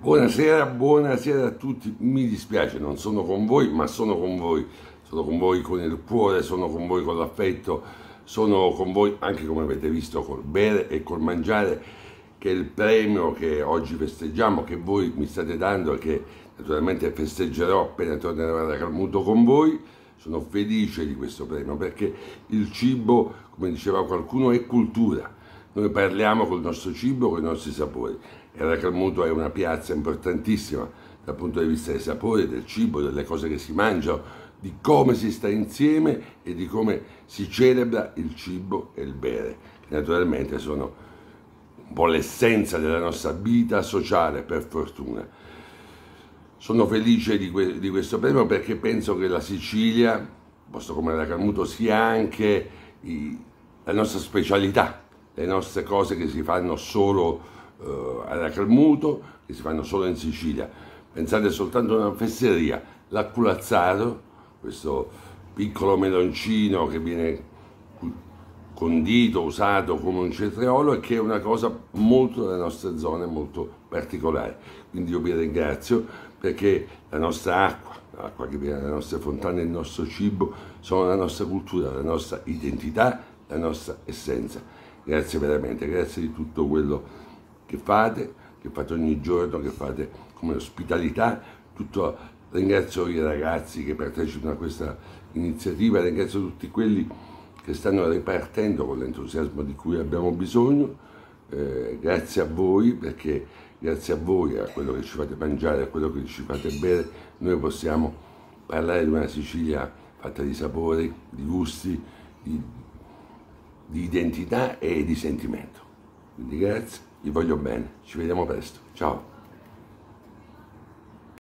Buonasera, buonasera a tutti. Mi dispiace, non sono con voi, ma sono con voi. Sono con voi con il cuore, sono con voi con l'affetto, sono con voi anche come avete visto col bere e col mangiare, che è il premio che oggi festeggiamo, che voi mi state dando e che naturalmente festeggerò appena tornerò da Calmuto con voi. Sono felice di questo premio perché il cibo, come diceva qualcuno, è cultura noi parliamo col nostro cibo, con i nostri sapori. E Raccamuto è una piazza importantissima dal punto di vista dei sapori, del cibo, delle cose che si mangiano, di come si sta insieme e di come si celebra il cibo e il bere, che naturalmente sono un po' l'essenza della nostra vita sociale, per fortuna. Sono felice di, que- di questo premio perché penso che la Sicilia, posto come Raccamuto, sia anche i- la nostra specialità, le nostre cose che si fanno solo eh, alla Cremuto, che si fanno solo in Sicilia. Pensate soltanto a una fesseria, l'acculazzaro, questo piccolo meloncino che viene condito, usato come un cetriolo e che è una cosa molto delle nostre zone, molto particolare. Quindi io vi ringrazio perché la nostra acqua, l'acqua che viene dalle nostre fontane, il nostro cibo sono la nostra cultura, la nostra identità, la nostra essenza. Grazie veramente, grazie di tutto quello che fate, che fate ogni giorno, che fate come ospitalità. Tutto, ringrazio i ragazzi che partecipano a questa iniziativa, ringrazio tutti quelli che stanno ripartendo con l'entusiasmo di cui abbiamo bisogno. Eh, grazie a voi perché grazie a voi, a quello che ci fate mangiare, a quello che ci fate bere, noi possiamo parlare di una Sicilia fatta di sapori, di gusti, di di identità e di sentimento. Quindi grazie, vi voglio bene, ci vediamo presto, ciao!